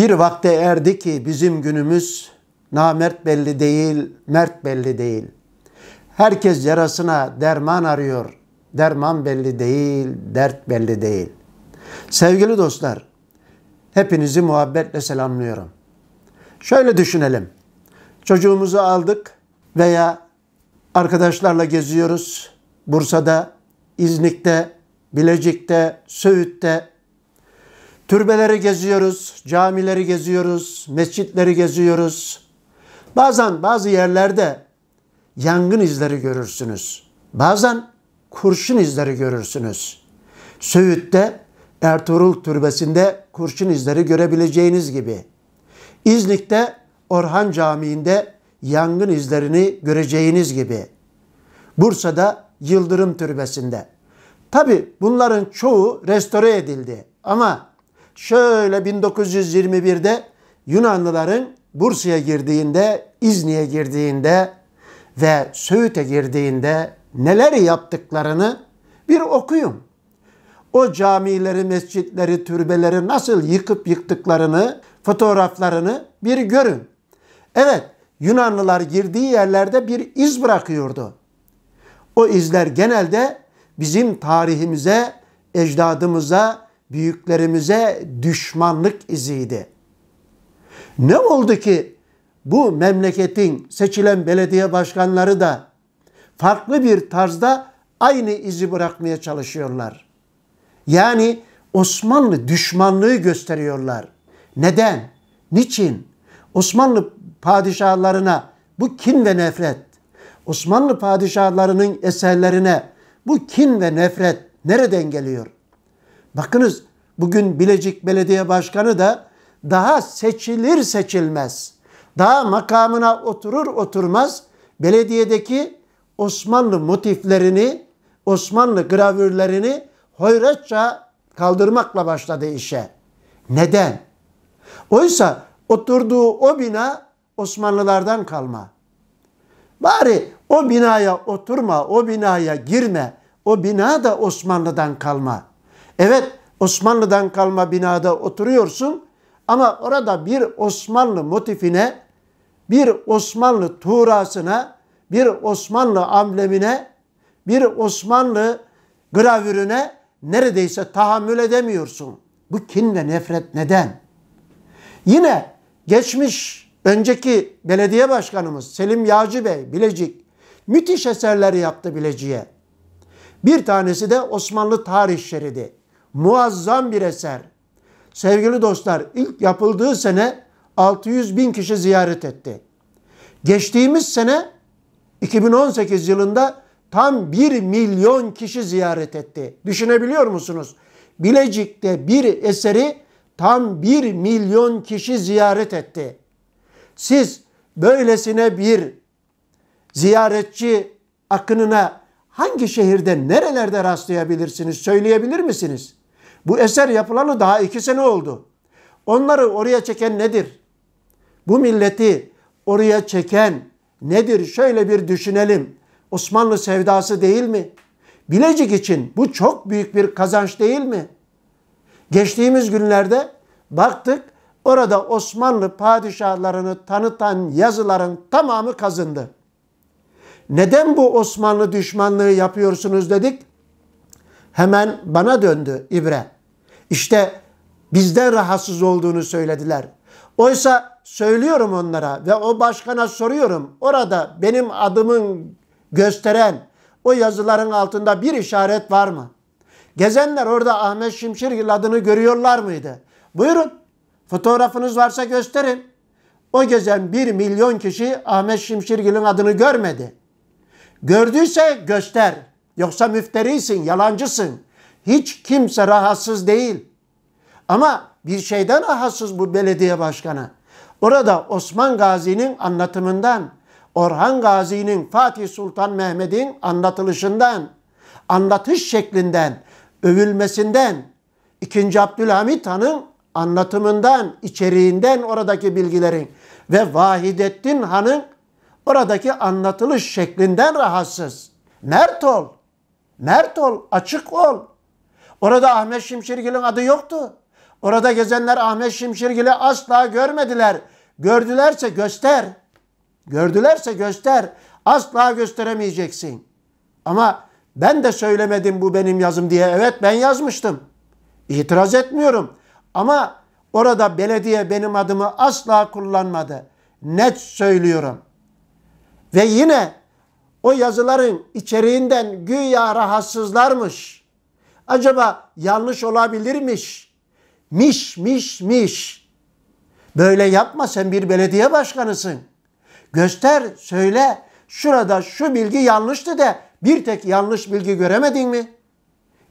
Bir vakte erdi ki bizim günümüz namert belli değil, mert belli değil. Herkes yarasına derman arıyor. Derman belli değil, dert belli değil. Sevgili dostlar, hepinizi muhabbetle selamlıyorum. Şöyle düşünelim. Çocuğumuzu aldık veya arkadaşlarla geziyoruz. Bursa'da, İznik'te, Bilecik'te, Söğüt'te, Türbeleri geziyoruz, camileri geziyoruz, mescitleri geziyoruz. Bazen bazı yerlerde yangın izleri görürsünüz. Bazen kurşun izleri görürsünüz. Söğüt'te Ertuğrul Türbesi'nde kurşun izleri görebileceğiniz gibi. İznik'te Orhan Camii'nde yangın izlerini göreceğiniz gibi. Bursa'da Yıldırım Türbesi'nde. Tabi bunların çoğu restore edildi ama şöyle 1921'de Yunanlıların Bursa'ya girdiğinde, İzni'ye girdiğinde ve Söğüt'e girdiğinde neler yaptıklarını bir okuyun. O camileri, mescitleri, türbeleri nasıl yıkıp yıktıklarını, fotoğraflarını bir görün. Evet, Yunanlılar girdiği yerlerde bir iz bırakıyordu. O izler genelde bizim tarihimize, ecdadımıza, büyüklerimize düşmanlık iziydi. Ne oldu ki bu memleketin seçilen belediye başkanları da farklı bir tarzda aynı izi bırakmaya çalışıyorlar. Yani Osmanlı düşmanlığı gösteriyorlar. Neden? Niçin? Osmanlı padişahlarına bu kin ve nefret, Osmanlı padişahlarının eserlerine bu kin ve nefret nereden geliyor? Bakınız bugün Bilecik Belediye Başkanı da daha seçilir seçilmez, daha makamına oturur oturmaz belediyedeki Osmanlı motiflerini, Osmanlı gravürlerini hoyratça kaldırmakla başladı işe. Neden? Oysa oturduğu o bina Osmanlılardan kalma. Bari o binaya oturma, o binaya girme. O bina da Osmanlı'dan kalma. Evet Osmanlı'dan kalma binada oturuyorsun ama orada bir Osmanlı motifine, bir Osmanlı tuğrasına, bir Osmanlı amblemine, bir Osmanlı gravürüne neredeyse tahammül edemiyorsun. Bu kin ve nefret neden? Yine geçmiş önceki belediye başkanımız Selim Yağcı Bey Bilecik müthiş eserler yaptı Bilecik'e. Bir tanesi de Osmanlı tarih şeridi. Muazzam bir eser. Sevgili dostlar ilk yapıldığı sene 600 bin kişi ziyaret etti. Geçtiğimiz sene 2018 yılında tam 1 milyon kişi ziyaret etti. Düşünebiliyor musunuz? Bilecik'te bir eseri tam 1 milyon kişi ziyaret etti. Siz böylesine bir ziyaretçi akınına hangi şehirde nerelerde rastlayabilirsiniz söyleyebilir misiniz? Bu eser yapılanı daha iki sene oldu. Onları oraya çeken nedir? Bu milleti oraya çeken nedir? Şöyle bir düşünelim. Osmanlı sevdası değil mi? Bilecik için bu çok büyük bir kazanç değil mi? Geçtiğimiz günlerde baktık orada Osmanlı padişahlarını tanıtan yazıların tamamı kazındı. Neden bu Osmanlı düşmanlığı yapıyorsunuz dedik? Hemen bana döndü ibre. İşte bizden rahatsız olduğunu söylediler. Oysa söylüyorum onlara ve o başkana soruyorum. Orada benim adımın gösteren o yazıların altında bir işaret var mı? Gezenler orada Ahmet Şimşirgil adını görüyorlar mıydı? Buyurun fotoğrafınız varsa gösterin. O gezen bir milyon kişi Ahmet Şimşirgil'in adını görmedi. Gördüyse göster. Yoksa müfterisin, yalancısın. Hiç kimse rahatsız değil. Ama bir şeyden rahatsız bu belediye başkanı. Orada Osman Gazi'nin anlatımından, Orhan Gazi'nin Fatih Sultan Mehmet'in anlatılışından, anlatış şeklinden, övülmesinden, 2. Abdülhamit Han'ın anlatımından, içeriğinden oradaki bilgilerin ve Vahidettin Han'ın oradaki anlatılış şeklinden rahatsız. Mert ol. Mert ol, açık ol. Orada Ahmet Şimşirgil'in adı yoktu. Orada gezenler Ahmet Şimşirgil'i asla görmediler. Gördülerse göster. Gördülerse göster. Asla gösteremeyeceksin. Ama ben de söylemedim bu benim yazım diye. Evet ben yazmıştım. İtiraz etmiyorum. Ama orada belediye benim adımı asla kullanmadı. Net söylüyorum. Ve yine o yazıların içeriğinden güya rahatsızlarmış. Acaba yanlış olabilirmiş. Miş miş miş. Böyle yapma sen bir belediye başkanısın. Göster söyle şurada şu bilgi yanlıştı de bir tek yanlış bilgi göremedin mi?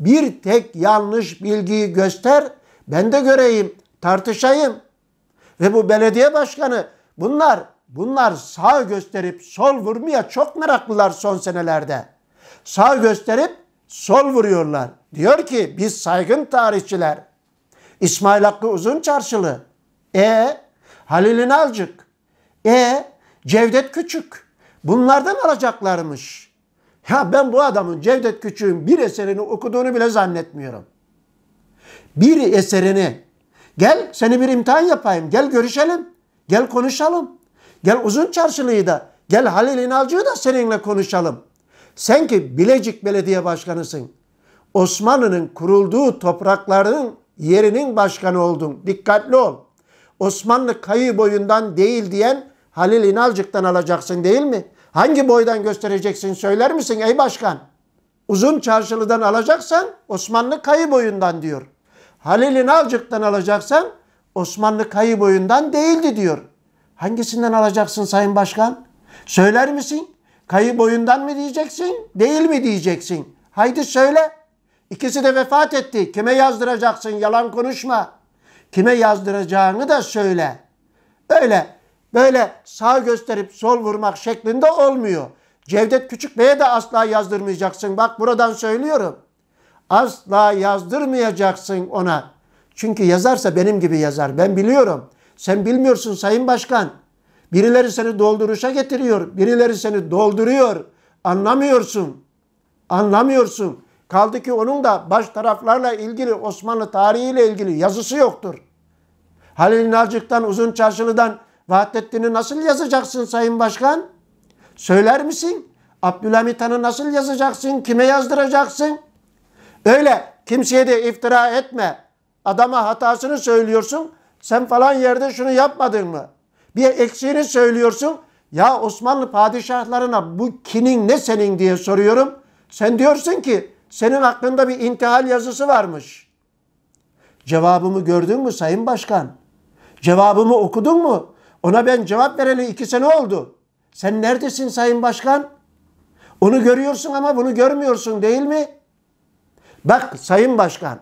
Bir tek yanlış bilgiyi göster ben de göreyim tartışayım. Ve bu belediye başkanı bunlar Bunlar sağ gösterip sol vurmaya çok meraklılar son senelerde. Sağ gösterip sol vuruyorlar. Diyor ki biz saygın tarihçiler. İsmail Hakkı Uzun Çarşılı. E Halil İnalcık. E Cevdet Küçük. Bunlardan alacaklarmış. Ya ben bu adamın Cevdet Küçük'ün bir eserini okuduğunu bile zannetmiyorum. Bir eserini gel seni bir imtihan yapayım. Gel görüşelim. Gel konuşalım. Gel uzun çarşılıyı da, gel Halil İnalcı'yı da seninle konuşalım. Sen ki Bilecik Belediye Başkanısın. Osmanlı'nın kurulduğu toprakların yerinin başkanı oldun. Dikkatli ol. Osmanlı kayı boyundan değil diyen Halil İnalcık'tan alacaksın değil mi? Hangi boydan göstereceksin söyler misin ey başkan? Uzun çarşılıdan alacaksan Osmanlı kayı boyundan diyor. Halil İnalcık'tan alacaksan Osmanlı kayı boyundan değildi diyor. Hangisinden alacaksın Sayın Başkan? Söyler misin? Kayı boyundan mı diyeceksin? Değil mi diyeceksin? Haydi söyle. İkisi de vefat etti. Kime yazdıracaksın? Yalan konuşma. Kime yazdıracağını da söyle. Öyle böyle sağ gösterip sol vurmak şeklinde olmuyor. Cevdet Küçük Bey'e de asla yazdırmayacaksın. Bak buradan söylüyorum. Asla yazdırmayacaksın ona. Çünkü yazarsa benim gibi yazar. Ben biliyorum. Sen bilmiyorsun Sayın Başkan. Birileri seni dolduruşa getiriyor. Birileri seni dolduruyor. Anlamıyorsun. Anlamıyorsun. Kaldı ki onun da baş taraflarla ilgili Osmanlı tarihiyle ilgili yazısı yoktur. Halil İnalcık'tan, Uzun Çarşılı'dan Vahdettin'i nasıl yazacaksın Sayın Başkan? Söyler misin? Abdülhamit Han'ı nasıl yazacaksın? Kime yazdıracaksın? Öyle kimseye de iftira etme. Adama hatasını söylüyorsun. Sen falan yerde şunu yapmadın mı? Bir eksiğini söylüyorsun. Ya Osmanlı padişahlarına bu kinin ne senin diye soruyorum. Sen diyorsun ki senin hakkında bir intihal yazısı varmış. Cevabımı gördün mü Sayın Başkan? Cevabımı okudun mu? Ona ben cevap vereli iki sene oldu. Sen neredesin Sayın Başkan? Onu görüyorsun ama bunu görmüyorsun değil mi? Bak Sayın Başkan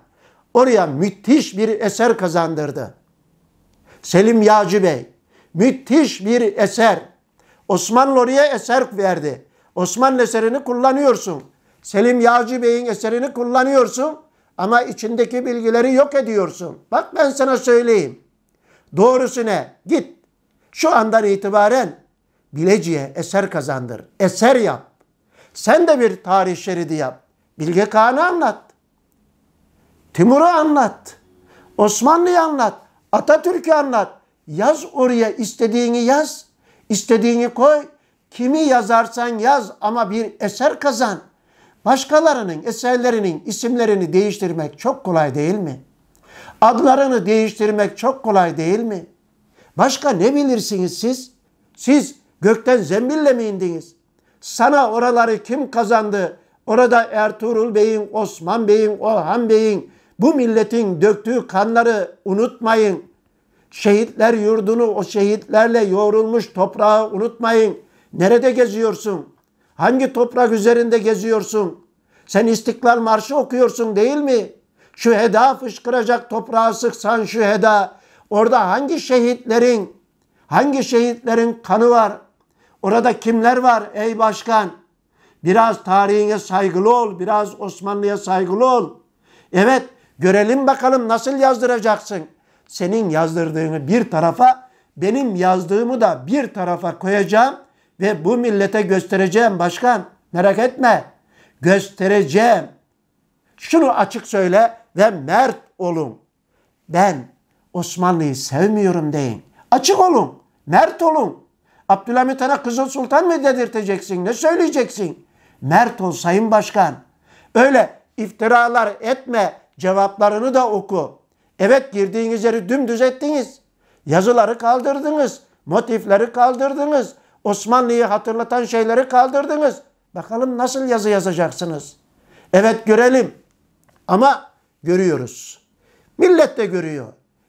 oraya müthiş bir eser kazandırdı. Selim Yağcı Bey. Müthiş bir eser. Osmanlı oraya eser verdi. Osmanlı eserini kullanıyorsun. Selim Yağcı Bey'in eserini kullanıyorsun ama içindeki bilgileri yok ediyorsun. Bak ben sana söyleyeyim. Doğrusu ne? Git. Şu andan itibaren Bilecik'e eser kazandır. Eser yap. Sen de bir tarih şeridi yap. Bilge Kağan'ı anlat. Timur'u anlat. Osmanlı'yı anlat. Atatürk'ü anlat. Yaz oraya istediğini yaz. istediğini koy. Kimi yazarsan yaz ama bir eser kazan. Başkalarının eserlerinin isimlerini değiştirmek çok kolay değil mi? Adlarını değiştirmek çok kolay değil mi? Başka ne bilirsiniz siz? Siz gökten zembille mi indiniz? Sana oraları kim kazandı? Orada Ertuğrul Bey'in, Osman Bey'in, Orhan Bey'in, bu milletin döktüğü kanları unutmayın. Şehitler yurdunu o şehitlerle yoğrulmuş toprağı unutmayın. Nerede geziyorsun? Hangi toprak üzerinde geziyorsun? Sen İstiklal Marşı okuyorsun değil mi? Şu heda fışkıracak toprağa sıksan şu heda. Orada hangi şehitlerin, hangi şehitlerin kanı var? Orada kimler var ey başkan? Biraz tarihine saygılı ol, biraz Osmanlı'ya saygılı ol. Evet, Görelim bakalım nasıl yazdıracaksın. Senin yazdırdığını bir tarafa, benim yazdığımı da bir tarafa koyacağım ve bu millete göstereceğim başkan. Merak etme. Göstereceğim. Şunu açık söyle ve mert olun. Ben Osmanlı'yı sevmiyorum deyin. Açık olun. Mert olun. Abdülhamit Han'a Kızıl Sultan mı dedirteceksin? Ne söyleyeceksin? Mert ol Sayın Başkan. Öyle iftiralar etme. Cevaplarını da oku. Evet girdiğiniz yeri dümdüz ettiniz. Yazıları kaldırdınız. Motifleri kaldırdınız. Osmanlı'yı hatırlatan şeyleri kaldırdınız. Bakalım nasıl yazı yazacaksınız? Evet görelim. Ama görüyoruz. Millet de görüyor.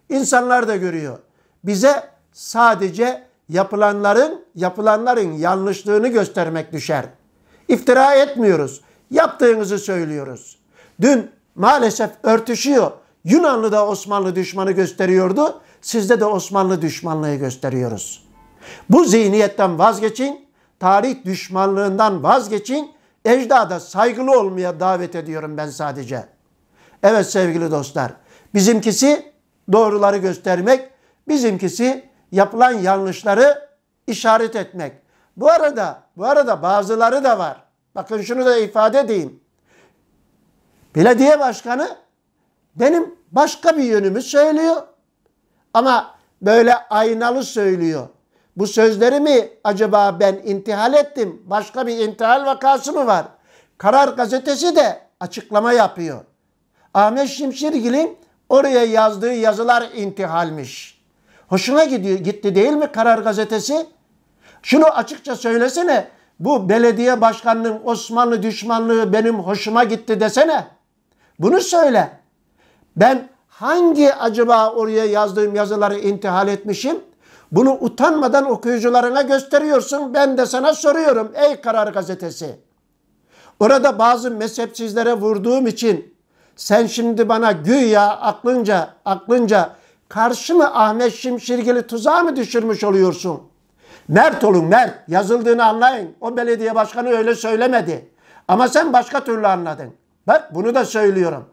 İnsanlar da görüyor. Bize sadece yapılanların yapılanların yanlışlığını göstermek düşer. İftira etmiyoruz. Yaptığınızı söylüyoruz. Dün maalesef örtüşüyor. Yunanlı da Osmanlı düşmanı gösteriyordu. Sizde de Osmanlı düşmanlığı gösteriyoruz. Bu zihniyetten vazgeçin. Tarih düşmanlığından vazgeçin. Ecdada saygılı olmaya davet ediyorum ben sadece. Evet sevgili dostlar. Bizimkisi doğruları göstermek. Bizimkisi yapılan yanlışları işaret etmek. Bu arada bu arada bazıları da var. Bakın şunu da ifade edeyim. Belediye başkanı benim başka bir yönümü söylüyor. Ama böyle aynalı söylüyor. Bu sözlerimi acaba ben intihal ettim? Başka bir intihal vakası mı var? Karar gazetesi de açıklama yapıyor. Ahmet Şimşirgil'in oraya yazdığı yazılar intihalmiş. Hoşuna gidiyor, gitti değil mi Karar gazetesi? Şunu açıkça söylesene. Bu belediye başkanının Osmanlı düşmanlığı benim hoşuma gitti desene. Bunu söyle. Ben hangi acaba oraya yazdığım yazıları intihal etmişim? Bunu utanmadan okuyucularına gösteriyorsun. Ben de sana soruyorum ey Karar Gazetesi. Orada bazı mezhepsizlere vurduğum için sen şimdi bana güya aklınca aklınca karşı mı Ahmet Şimşirgil'i tuzağa mı düşürmüş oluyorsun? Mert olun mert. Yazıldığını anlayın. O belediye başkanı öyle söylemedi. Ama sen başka türlü anladın. Bak bunu da söylüyorum.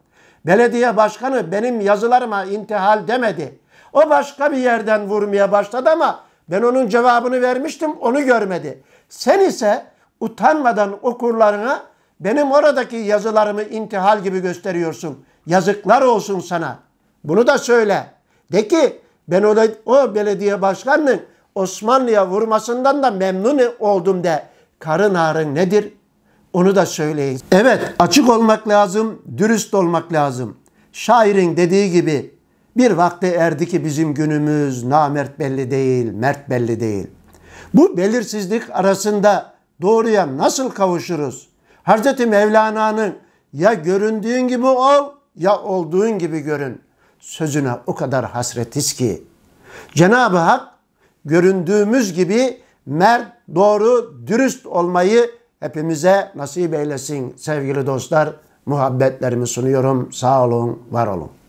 Belediye başkanı benim yazılarıma intihal demedi. O başka bir yerden vurmaya başladı ama ben onun cevabını vermiştim onu görmedi. Sen ise utanmadan okurlarına benim oradaki yazılarımı intihal gibi gösteriyorsun. Yazıklar olsun sana. Bunu da söyle. De ki ben o, o belediye başkanının Osmanlı'ya vurmasından da memnun oldum de. Karın ağrın nedir? Onu da söyleyin. Evet açık olmak lazım, dürüst olmak lazım. Şairin dediği gibi bir vakte erdi ki bizim günümüz namert belli değil, mert belli değil. Bu belirsizlik arasında doğruya nasıl kavuşuruz? Hz. Mevlana'nın ya göründüğün gibi ol ya olduğun gibi görün sözüne o kadar hasretiz ki. Cenab-ı Hak göründüğümüz gibi mert, doğru, dürüst olmayı hepimize nasip eylesin sevgili dostlar. Muhabbetlerimi sunuyorum. Sağ olun, var olun.